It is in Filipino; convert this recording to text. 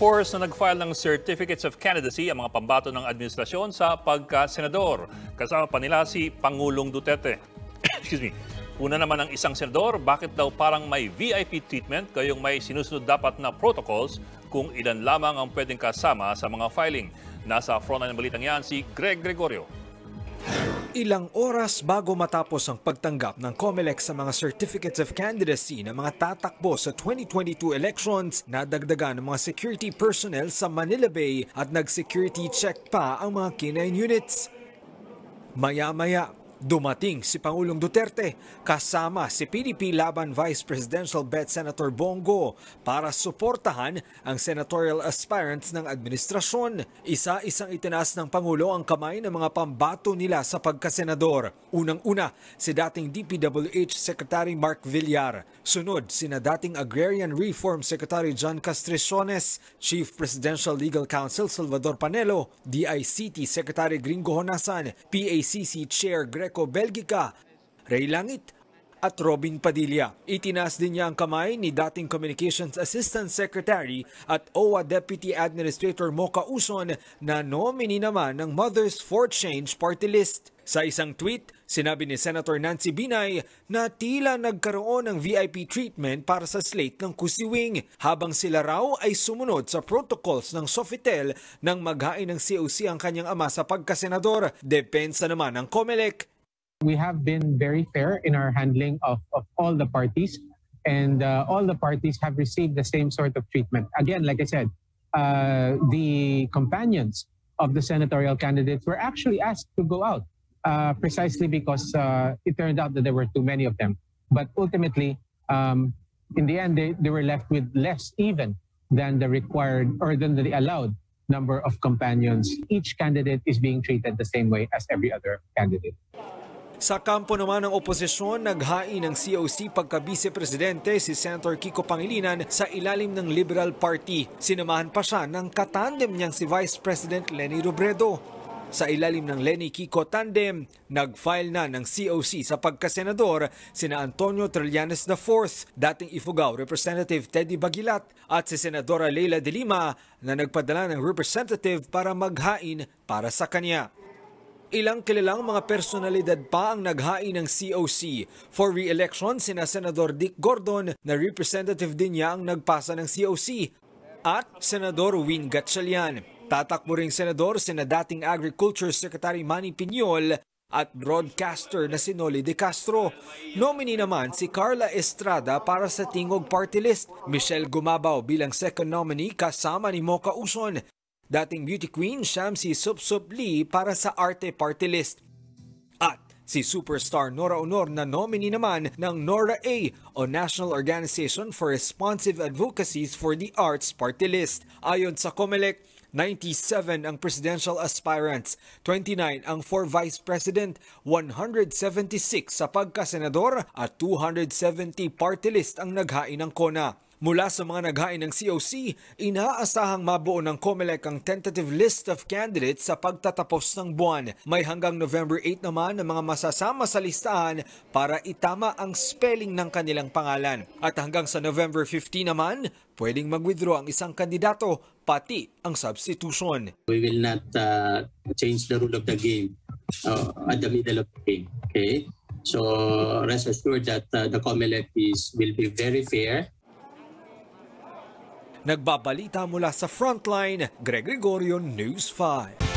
course na nag-file ng Certificates of Candidacy ang mga pambato ng administrasyon sa pagka-senador. Kasama pa nila si Pangulong Duterte. Excuse me. Una naman ang isang senador, bakit daw parang may VIP treatment kayong may sinusunod dapat na protocols kung ilan lamang ang pwedeng kasama sa mga filing? Nasa front line ng balitang yan si Greg Gregorio. Ilang oras bago matapos ang pagtanggap ng COMELEC sa mga Certificates of Candidacy ng mga tatakbo sa 2022 elections, nadagdagan ng mga security personnel sa Manila Bay at nag-security check pa ang mga K-9 units. Maya-maya, Dumating si Pangulong Duterte kasama si PDP Laban Vice Presidential Bet Senator Bongo para suportahan ang senatorial aspirants ng administrasyon. Isa-isang itinaas ng Pangulo ang kamay ng mga pambato nila sa pagkasenador. Unang-una si dating DPWH Secretary Mark Villar. Sunod sina dating Agrarian Reform Secretary John Castriciones, Chief Presidential Legal Counsel Salvador Panelo, DICT Secretary Gringo Honasan, PACC Chair Greg Greco Belgica, Ray Langit at Robin Padilla. Itinaas din niya ang kamay ni dating Communications Assistant Secretary at OWA Deputy Administrator Mocha Uson na nominee naman ng Mothers for Change Party List. Sa isang tweet, sinabi ni Senator Nancy Binay na tila nagkaroon ng VIP treatment para sa slate ng Kusiwing habang sila raw ay sumunod sa protocols ng Sofitel nang maghain ng COC ang kanyang ama sa pagkasenador. Depensa naman ng COMELEC We have been very fair in our handling of, of all the parties, and uh, all the parties have received the same sort of treatment. Again, like I said, uh, the companions of the senatorial candidates were actually asked to go out uh, precisely because uh, it turned out that there were too many of them. But ultimately, um, in the end, they, they were left with less even than the required or than the allowed number of companions. Each candidate is being treated the same way as every other candidate. Sa kampo naman ng oposisyon, naghain ng COC pagka-vice-presidente si Senator Kiko Pangilinan sa ilalim ng Liberal Party. Sinamahan pa siya ng katandem niyang si Vice President Lenny Robredo. Sa ilalim ng Lenny Kiko tandem, nag-file na ng COC sa pagkasenador sina Antonio Trillanes IV, dating Ifugao Representative Teddy Bagilat at si Senadora Leila De Lima na nagpadala ng representative para maghain para sa kanya. Ilang kilalang mga personalidad pa ang naghain ng COC. For re-election, sina Senador Dick Gordon na representative din niya ang nagpasa ng COC at Senador Win Gatchalian. Tatakbo ring senador sina dating Agriculture Secretary Manny Piñol at broadcaster na si Noli De Castro. Nominee naman si Carla Estrada para sa Tingog Party List, Michelle Gumabaw bilang second nominee kasama ni Mocha Uson dating beauty queen Shamsi Supsup Lee para sa Arte Party List. At si superstar Nora Honor na nominee naman ng NORA-A o National Organization for Responsive Advocacies for the Arts Party List. Ayon sa COMELEC, 97 ang presidential aspirants, 29 ang for vice president, 176 sa pagka senador at 270 party list ang naghain ng CONA. Mula sa mga naghain ng COC, inaasahang mabuo ng COMELEC ang tentative list of candidates sa pagtatapos ng buwan. May hanggang November 8 naman ang mga masasama sa listahan para itama ang spelling ng kanilang pangalan. At hanggang sa November 15 naman, pwedeng mag-withdraw ang isang kandidato pati ang substitution. We will not uh, change the rule of the game uh, at the middle of the game. Okay? So rest assured that uh, the COMELEC is, will be very fair Nagbabalita mula sa Frontline, Greg Gregorio News 5.